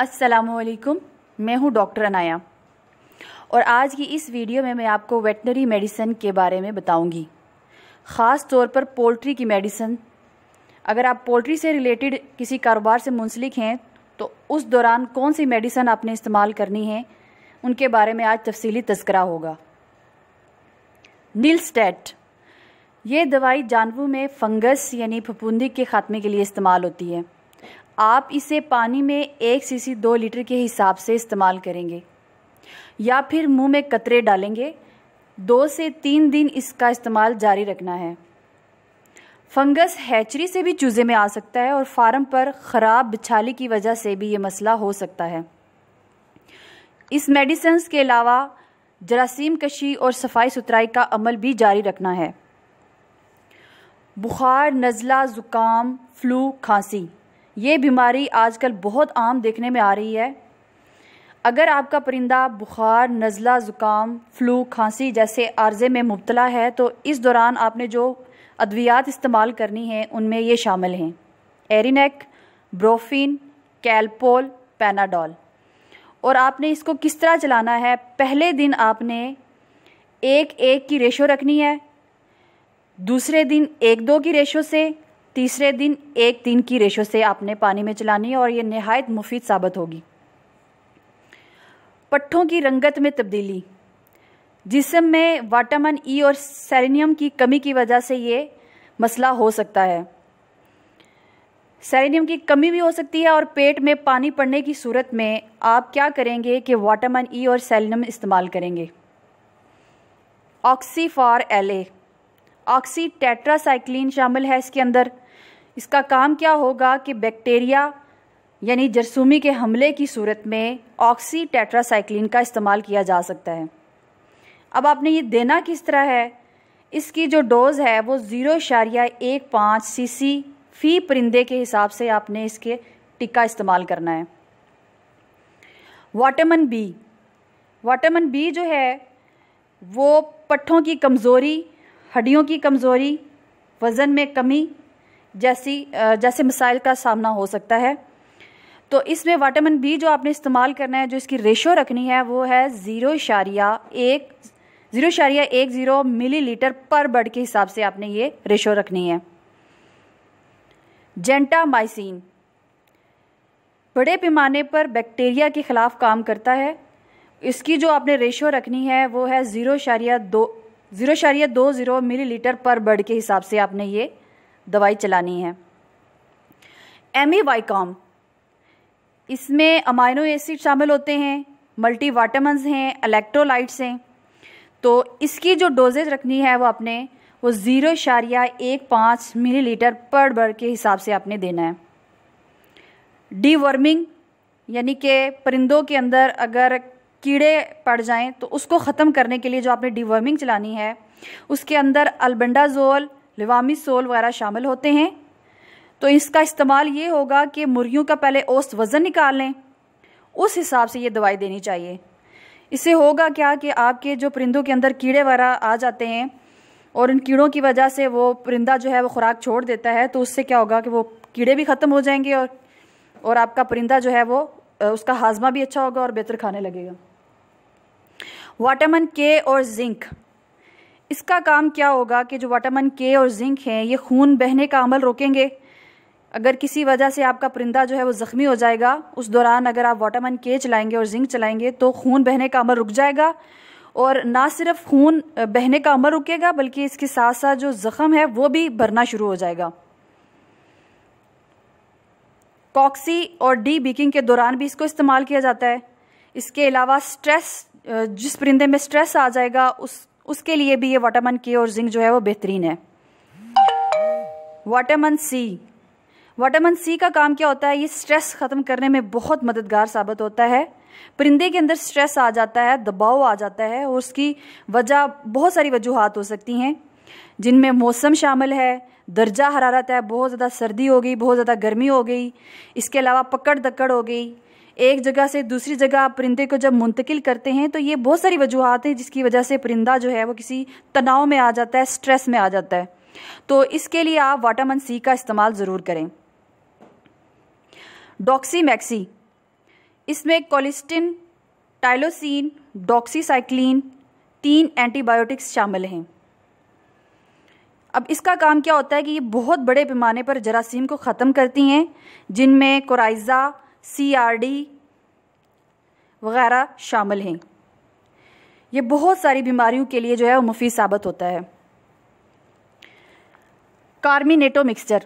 असलकुम मैं हूं डॉक्टर अनाया और आज की इस वीडियो में मैं आपको वेटनरी मेडिसन के बारे में बताऊंगी ख़ास तौर पर पोल्ट्री की मेडिसन अगर आप पोल्ट्री से रिलेटेड किसी कारोबार से मुंसलिक हैं तो उस दौरान कौन सी मेडिसन आपने इस्तेमाल करनी है उनके बारे में आज तफसली तस्करा होगा नीलस्टेट ये दवाई जानवरों में फंगस यानी फफूंदी के ख़ात्मे के लिए इस्तेमाल होती है आप इसे पानी में एक सीसी दो लीटर के हिसाब से इस्तेमाल करेंगे या फिर मुंह में कतरे डालेंगे दो से तीन दिन इसका इस्तेमाल जारी रखना है फंगस हैचरी से भी चूजे में आ सकता है और फार्म पर ख़राब बिछाली की वजह से भी ये मसला हो सकता है इस मेडिसन्स के अलावा जरासीम कशी और सफाई सुथराई का अमल भी जारी रखना है बुखार नज़ला ज़ुकाम फ्लू खांसी ये बीमारी आजकल बहुत आम देखने में आ रही है अगर आपका परिंदा बुखार नज़ला ज़ुकाम फ्लू खांसी जैसे आर्जे में मुबतला है तो इस दौरान आपने जो अद्वियात इस्तेमाल करनी है उनमें ये शामिल हैं एरिनेक ब्रोफिन कैलपोल पैनाडॉल और आपने इसको किस तरह चलाना है पहले दिन आपने एक एक की रेशो रखनी है दूसरे दिन एक दो की रेशो से तीसरे दिन एक तीन की रेशो से आपने पानी में चलानी है और ये नहायत मुफीद साबित होगी पट्ठों की रंगत में तब्दीली जिसम में वाटामिन ई और सेरेनियम की कमी की वजह से ये मसला हो सकता है सेरेनियम की कमी भी हो सकती है और पेट में पानी पड़ने की सूरत में आप क्या करेंगे कि वाटामिन ई और सेलेनियम इस्तेमाल करेंगे ऑक्सीफार एल ए ऑक्सी टेट्रासाइक्लिन शामिल है इसके अंदर इसका काम क्या होगा कि बैक्टीरिया यानी जरसूमी के हमले की सूरत में ऑक्सी टेट्रासाइक्लिन का इस्तेमाल किया जा सकता है अब आपने ये देना किस तरह है इसकी जो डोज़ है वो ज़ीरो इशारिया एक पाँच सी सी फ़ी परिंदे के हिसाब से आपने इसके टिक्का इस्तेमाल करना है वाटामिन बी वाटामिन बी जो है वो पट्ठों की कमज़ोरी हड्डियों की कमज़ोरी वज़न में कमी जैसी जैसे मसाइल का सामना हो सकता है तो इसमें वाटामिन बी जो आपने इस्तेमाल करना है जो इसकी रेशो रखनी है वो है ज़ीरो इशारिया एक ज़ीरो इशारिया एक ज़ीरो मिली लीटर पर बर्ड के हिसाब से आपने ये रेशो रखनी है जेंटामाइसिन बड़े पैमाने पर बैक्टीरिया के ख़िलाफ़ काम करता है इसकी जो आपने रेशो रखनी है वो है ज़ीरो इशारिया दो ज़ीरो शारिया दो ज़ीरो मिलीलीटर पर बर्ड के हिसाब से आपने ये दवाई चलानी है एम ई वाईकॉम इसमें अमाइनो एसिड शामिल होते हैं मल्टी वाटामस हैं इलेक्ट्रोलाइट्स हैं तो इसकी जो डोजेज रखनी है वो आपने वो ज़ीरो इशारिया एक पाँच मिली लीटर पर बर्ड के हिसाब से आपने देना है डी वर्मिंग यानी कि परिंदों के अंदर अगर कीड़े पड़ जाएं तो उसको ख़त्म करने के लिए जो आपने डिवर्मिंग चलानी है उसके अंदर अल्बेंडाजोल लिवामिसोल वगैरह शामिल होते हैं तो इसका इस्तेमाल ये होगा कि मुर्गियों का पहले औस्त वज़न निकाल लें उस हिसाब से ये दवाई देनी चाहिए इससे होगा क्या कि आपके जो परिंदों के अंदर कीड़े वगैरह आ जाते हैं और इन कीड़ों की वजह से वो परिंदा जो है वो खुराक छोड़ देता है तो उससे क्या होगा कि वो कीड़े भी ख़त्म हो जाएंगे और और आपका परिंदा जो है वो उसका हाजमा भी अच्छा होगा और बेहतर खाने लगेगा वाटामन के और जिंक इसका काम क्या होगा कि जो वाटामन के और जिंक हैं ये खून बहने का अमल रोकेंगे अगर किसी वजह से आपका परिंदा जो है वो ज़ख्मी हो जाएगा उस दौरान अगर आप वाटामन के चलाएंगे और जिंक चलाएंगे तो खून बहने का अमल रुक जाएगा और ना सिर्फ खून बहने का अमल रुकेगा बल्कि इसके साथ साथ जो जख्म है वो भी भरना शुरू हो जाएगा कॉक्सी और डी बीकिंग के दौरान भी इसको इस्तेमाल किया जाता है इसके अलावा स्ट्रेस जिस परिंदे में स्ट्रेस आ जाएगा उस उसके लिए भी ये वाटामन के और जिंक जो है वो बेहतरीन है वाटामन सी वाटामन सी का काम क्या होता है ये स्ट्रेस ख़त्म करने में बहुत मददगार साबित होता है परिंदे के अंदर स्ट्रेस आ जाता है दबाव आ जाता है और उसकी वजह बहुत सारी वजूहत हो सकती हैं जिनमें मौसम शामिल है दर्जा हरारत है बहुत ज़्यादा सर्दी हो गई बहुत ज़्यादा गर्मी हो गई इसके अलावा पकड़ दकड़ हो गई एक जगह से दूसरी जगह आप परिंदे को जब मुंतकिल करते हैं तो ये बहुत सारी वजूहत हैं जिसकी वजह से परिंदा जो है वो किसी तनाव में आ जाता है स्ट्रेस में आ जाता है तो इसके लिए आप वाटामन सी का इस्तेमाल ज़रूर करें डॉक्सी मैक्सी इसमें कोलिस्टिन टाइलोसिन डॉक्सीसाइक्लिन तीन एंटीबायोटिक्स शामिल हैं अब इसका काम क्या होता है कि ये बहुत बड़े पैमाने पर जरासीम को ख़त्म करती हैं जिनमें कोराइज़ा डी वगैरह शामिल हैं ये बहुत सारी बीमारियों के लिए जो है वो मुफीद साबित होता है कार्मीनेटो मिक्सचर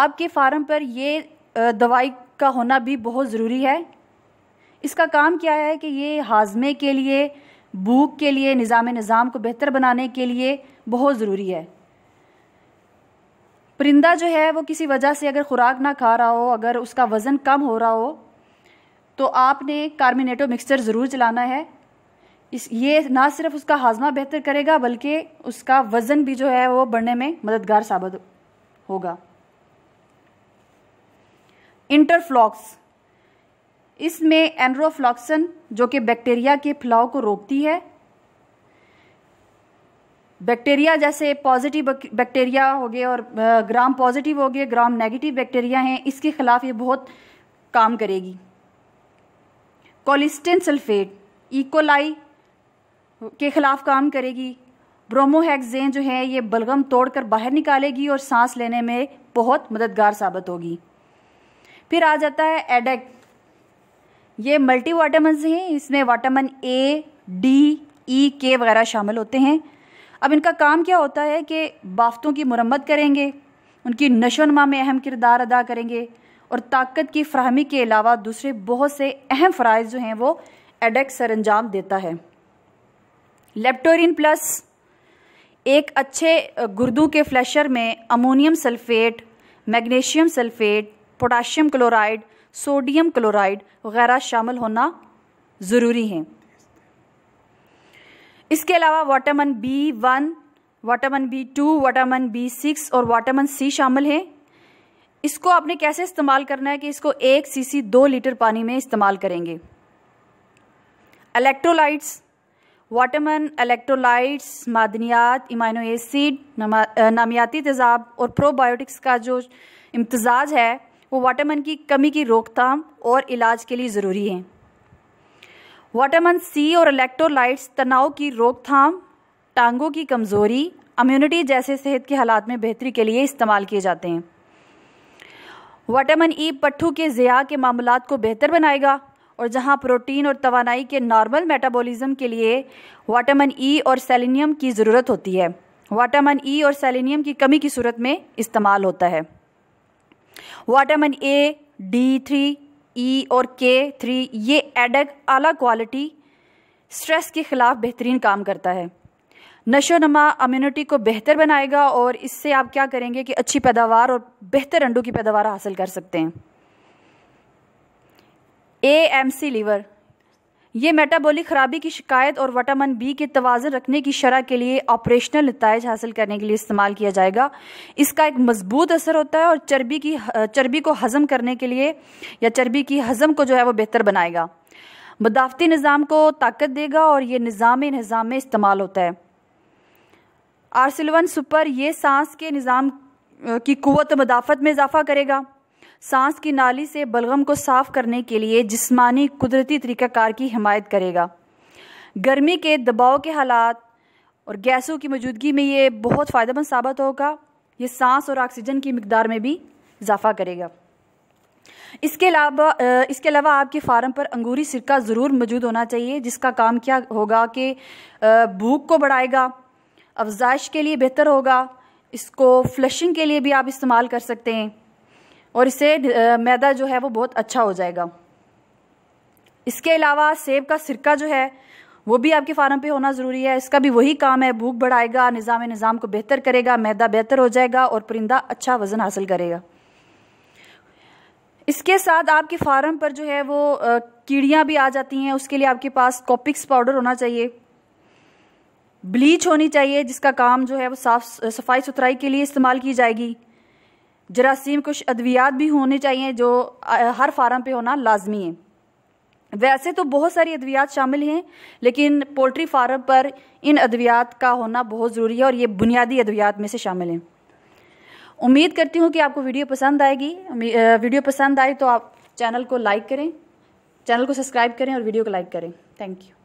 आपके फार्म पर ये दवाई का होना भी बहुत ज़रूरी है इसका काम क्या है कि ये हाजमे के लिए भूख के लिए निज़ाम निज़ाम को बेहतर बनाने के लिए बहुत ज़रूरी है परिंदा जो है वो किसी वजह से अगर खुराक ना खा रहा हो अगर उसका वज़न कम हो रहा हो तो आपने कार्मिनेटो मिक्सचर ज़रूर चलाना है इस ये ना सिर्फ उसका हाजमा बेहतर करेगा बल्कि उसका वज़न भी जो है वो बढ़ने में मददगार साबित होगा इंटरफ्लॉक्स इसमें एनरोफ्लॉक्सन जो कि बैक्टीरिया के फैलाव को रोकती है बैक्टीरिया जैसे पॉजिटिव बैक्टीरिया हो गए और ग्राम पॉजिटिव हो गए ग्राम नेगेटिव बैक्टीरिया हैं इसके ख़िलाफ़ ये बहुत काम करेगी कोलिस्टिन सल्फेट इकोलाई e. के ख़िलाफ़ काम करेगी ब्रोमोहेक्जेन जो है ये बलगम तोड़कर बाहर निकालेगी और सांस लेने में बहुत मददगार साबित होगी फिर आ जाता है एडेक ये मल्टी वाटामस हैं इसमें वाटामिन ए डी ई e, के वगैरह शामिल होते हैं अब इनका काम क्या होता है कि बाफ्तों की मरम्मत करेंगे उनकी नशोनमा में अहम किरदार अदा करेंगे और ताकत की फ्राहमी के अलावा दूसरे बहुत से अहम फ़रज़ जो हैं वो एडेक्स सर अंजाम देता है लेप्टोरिन प्लस एक अच्छे गुर्दों के फ्लैशर में ammonium sulphate magnesium sulphate potassium chloride sodium chloride वगैरह शामिल होना ज़रूरी है इसके अलावा vitamin B one vitamin B two vitamin B six और वाटामन सी शामिल हैं इसको आपने कैसे इस्तेमाल करना है कि इसको एक सीसी दो लीटर पानी में इस्तेमाल करेंगे इलेक्ट्रोलाइट्स वाटामन इलेक्ट्रोलाइट्स मादनियात इमानो एसिड नामियाती तेज़ाब और प्रोबायोटिक्स का जो इम्तजाज है वो वाटामन की कमी की रोकथाम और इलाज के लिए ज़रूरी है वाटामिन सी और इलेक्ट्रोलाइट्स तनाव की रोकथाम टांगों की कमज़ोरी इम्यूनिटी जैसे सेहत के हालात में बेहतरी के लिए इस्तेमाल किए जाते हैं वाटामिन ई पट्ठू के ज़िया के मामला को बेहतर बनाएगा और जहां प्रोटीन और तोानाई के नॉर्मल मेटाबॉलिज्म के लिए वाटामिन ई और सेलिनियम की ज़रूरत होती है वाटामिन ई और सेलिनियम की कमी की सूरत में इस्तेमाल होता है vitamin A D three E e और के थ्री ये एडेग आला क्वालिटी स्ट्रेस के ख़िलाफ़ बेहतरीन काम करता है नशो नमा अम्यूनिटी को बेहतर बनाएगा और इससे आप क्या करेंगे कि अच्छी पैदावार और बेहतर अंडों की पैदावार हासिल कर सकते हैं ए एम सी लीवर ये मेटाबॉलिक खराबी की शिकायत और वटामिन बी के तवाजन रखने की शरह के लिए ऑपरेशनल नतज हासिल करने के लिए इस्तेमाल किया जाएगा इसका एक मजबूत असर होता है और चर्बी की चर्बी को हज़म करने के लिए या चर्बी की हज़म को जो है वो बेहतर बनाएगा मदाफती निज़ाम को ताकत देगा और ये निज़ाम निज़ाम में इस्तेमाल होता है आरसिलवन सुपर ये सांस के निज़ाम की कुत मदाफत में इजाफा करेगा सांस की नाली से बलगम को साफ करने के लिए जिस्मानी कुदरती तरीक़ाकार की हिमायत करेगा गर्मी के दबाव के हालात और गैसों की मौजूदगी में ये बहुत फ़ायदेमंद साबित होगा ये सांस और ऑक्सीजन की मकदार में भी इजाफा करेगा इसके अलावा इसके अलावा आपके फार्म पर अंगूरी सिरका ज़रूर मौजूद होना चाहिए जिसका काम क्या होगा कि भूख को बढ़ाएगा अफजाइश के लिए बेहतर होगा इसको फ्लशिंग के लिए भी आप इस्तेमाल कर सकते हैं और इससे मैदा जो है वो बहुत अच्छा हो जाएगा इसके अलावा सेब का सिरका जो है वो भी आपके फार्म पे होना ज़रूरी है इसका भी वही काम है भूख बढ़ाएगा निज़ाम निज़ाम को बेहतर करेगा मैदा बेहतर हो जाएगा और परिंदा अच्छा वज़न हासिल करेगा इसके साथ आपके फार्म पर जो है वो कीड़ियाँ भी आ जाती हैं उसके लिए आपके पास कॉपिक्स पाउडर होना चाहिए ब्लीच होनी चाहिए जिसका काम जो है वो साफ सफाई सुथराई के लिए इस्तेमाल की जाएगी जरासीम कुछ अद्वियात भी होने चाहिए जो हर फार्म पे होना लाजमी है वैसे तो बहुत सारी अद्वियात शामिल हैं लेकिन पोल्ट्री फार्म पर इन अद्वियात का होना बहुत ज़रूरी है और ये बुनियादी अद्वियात में से शामिल हैं उम्मीद करती हूँ कि आपको वीडियो पसंद आएगी वीडियो पसंद आए तो आप चैनल को लाइक करें चैनल को सब्सक्राइब करें और वीडियो को लाइक करें थैंक यू